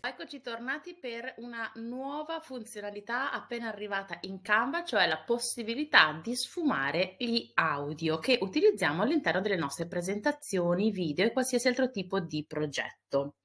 Eccoci tornati per una nuova funzionalità appena arrivata in Canva, cioè la possibilità di sfumare gli audio che utilizziamo all'interno delle nostre presentazioni, video e qualsiasi altro tipo di progetto.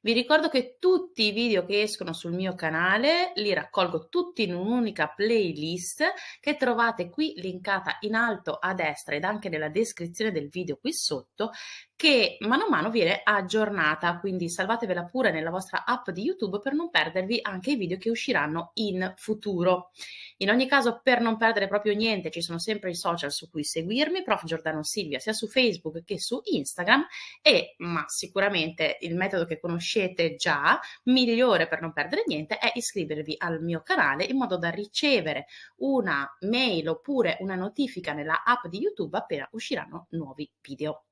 Vi ricordo che tutti i video che escono sul mio canale li raccolgo tutti in un'unica playlist che trovate qui linkata in alto a destra ed anche nella descrizione del video qui sotto che mano a mano viene aggiornata, quindi salvatevela pure nella vostra app di YouTube per non perdervi anche i video che usciranno in futuro. In ogni caso, per non perdere proprio niente, ci sono sempre i social su cui seguirmi, Prof. Giordano Silvia, sia su Facebook che su Instagram e, ma sicuramente il metodo che conoscete conoscete già, migliore per non perdere niente è iscrivervi al mio canale in modo da ricevere una mail oppure una notifica nella app di YouTube appena usciranno nuovi video.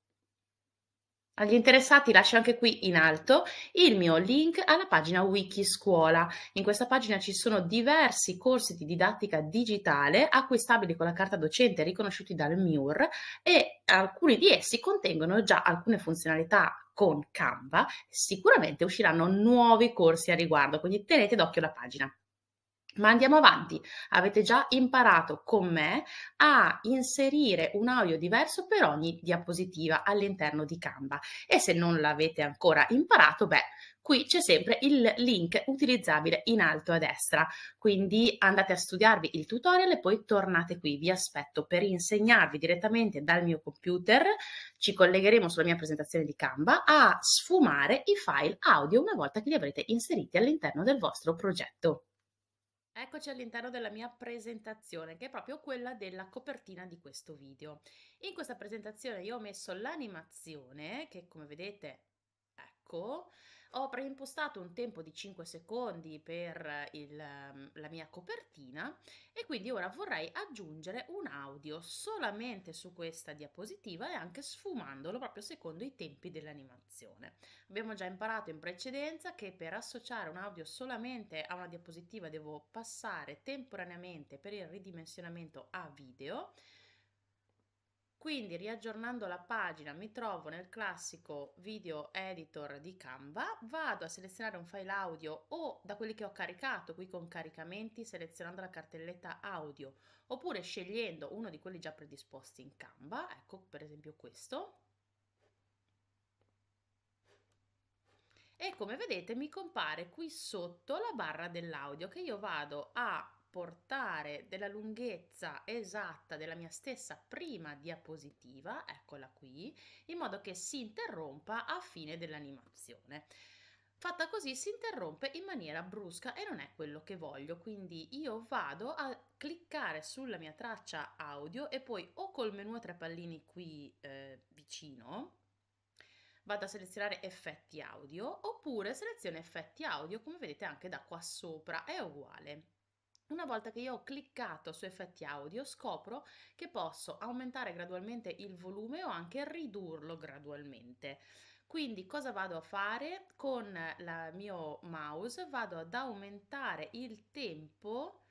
Agli interessati lascio anche qui in alto il mio link alla pagina Wikiscuola. In questa pagina ci sono diversi corsi di didattica digitale acquistabili con la carta docente riconosciuti dal MIUR e alcuni di essi contengono già alcune funzionalità con Canva. Sicuramente usciranno nuovi corsi a riguardo, quindi tenete d'occhio la pagina. Ma andiamo avanti, avete già imparato con me a inserire un audio diverso per ogni diapositiva all'interno di Canva e se non l'avete ancora imparato, beh, qui c'è sempre il link utilizzabile in alto a destra, quindi andate a studiarvi il tutorial e poi tornate qui, vi aspetto per insegnarvi direttamente dal mio computer, ci collegheremo sulla mia presentazione di Canva a sfumare i file audio una volta che li avrete inseriti all'interno del vostro progetto. Eccoci all'interno della mia presentazione, che è proprio quella della copertina di questo video. In questa presentazione io ho messo l'animazione, che come vedete, ecco, ho preimpostato un tempo di 5 secondi per il, ehm, la mia copertina e quindi ora vorrei aggiungere un audio solamente su questa diapositiva e anche sfumandolo proprio secondo i tempi dell'animazione. Abbiamo già imparato in precedenza che per associare un audio solamente a una diapositiva devo passare temporaneamente per il ridimensionamento a video quindi riaggiornando la pagina mi trovo nel classico video editor di Canva, vado a selezionare un file audio o da quelli che ho caricato qui con caricamenti selezionando la cartelletta audio oppure scegliendo uno di quelli già predisposti in Canva, ecco per esempio questo. E come vedete mi compare qui sotto la barra dell'audio che io vado a trasportare della lunghezza esatta della mia stessa prima diapositiva, eccola qui, in modo che si interrompa a fine dell'animazione. Fatta così si interrompe in maniera brusca e non è quello che voglio, quindi io vado a cliccare sulla mia traccia audio e poi o col menu a tre pallini qui eh, vicino vado a selezionare effetti audio oppure seleziono effetti audio come vedete anche da qua sopra è uguale. Una volta che io ho cliccato su effetti audio scopro che posso aumentare gradualmente il volume o anche ridurlo gradualmente. Quindi cosa vado a fare? Con il mio mouse vado ad aumentare il tempo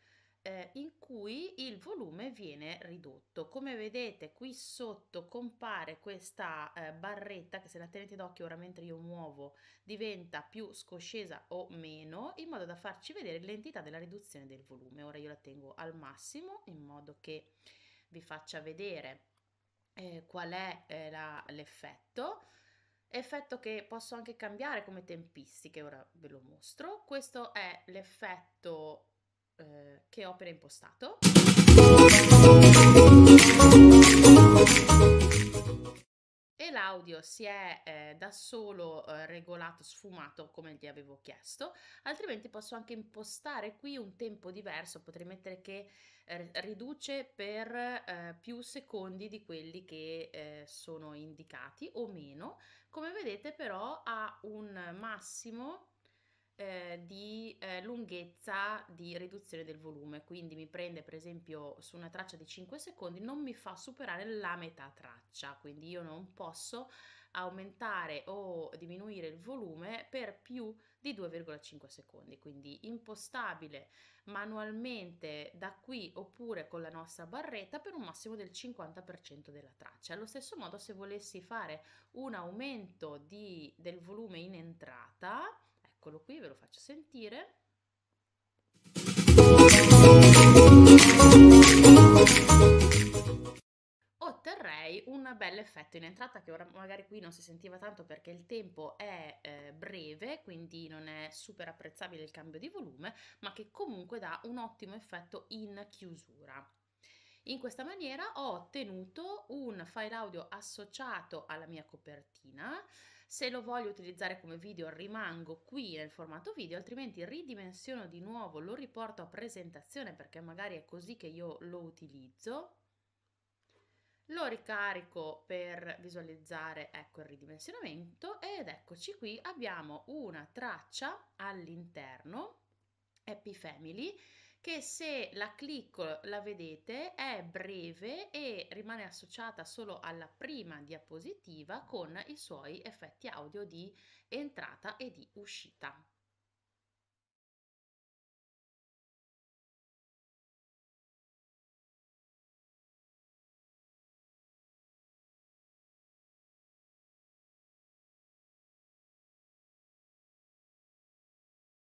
eh, in cui il volume viene ridotto. Come vedete qui sotto compare questa eh, barretta che se la tenete d'occhio ora mentre io muovo diventa più scoscesa o meno in modo da farci vedere l'entità della riduzione del volume. Ora io la tengo al massimo in modo che vi faccia vedere eh, qual è eh, l'effetto effetto che posso anche cambiare come tempistiche, ora ve lo mostro. Questo è l'effetto eh, che opera è impostato. E l'audio si è eh, da solo eh, regolato, sfumato come gli avevo chiesto, altrimenti posso anche impostare qui un tempo diverso, potrei mettere che eh, riduce per eh, più secondi di quelli che sono indicati o meno, come vedete però ha un massimo eh, di eh, lunghezza di riduzione del volume, quindi mi prende per esempio su una traccia di 5 secondi, non mi fa superare la metà traccia, quindi io non posso aumentare o diminuire il volume per più di 2,5 secondi, quindi impostabile manualmente da qui oppure con la nostra barretta per un massimo del 50% della traccia. Allo stesso modo se volessi fare un aumento di, del volume in entrata, eccolo qui, ve lo faccio sentire. Otterrei un bel effetto in entrata che ora magari qui non si sentiva tanto perché il tempo è eh, breve, quindi non è super apprezzabile il cambio di volume, ma che comunque dà un ottimo effetto in chiusura. In questa maniera ho ottenuto un file audio associato alla mia copertina se lo voglio utilizzare come video rimango qui nel formato video, altrimenti ridimensiono di nuovo, lo riporto a presentazione perché magari è così che io lo utilizzo. Lo ricarico per visualizzare ecco il ridimensionamento ed eccoci qui abbiamo una traccia all'interno Happy Family che se la clicco la vedete è breve e rimane associata solo alla prima diapositiva con i suoi effetti audio di entrata e di uscita.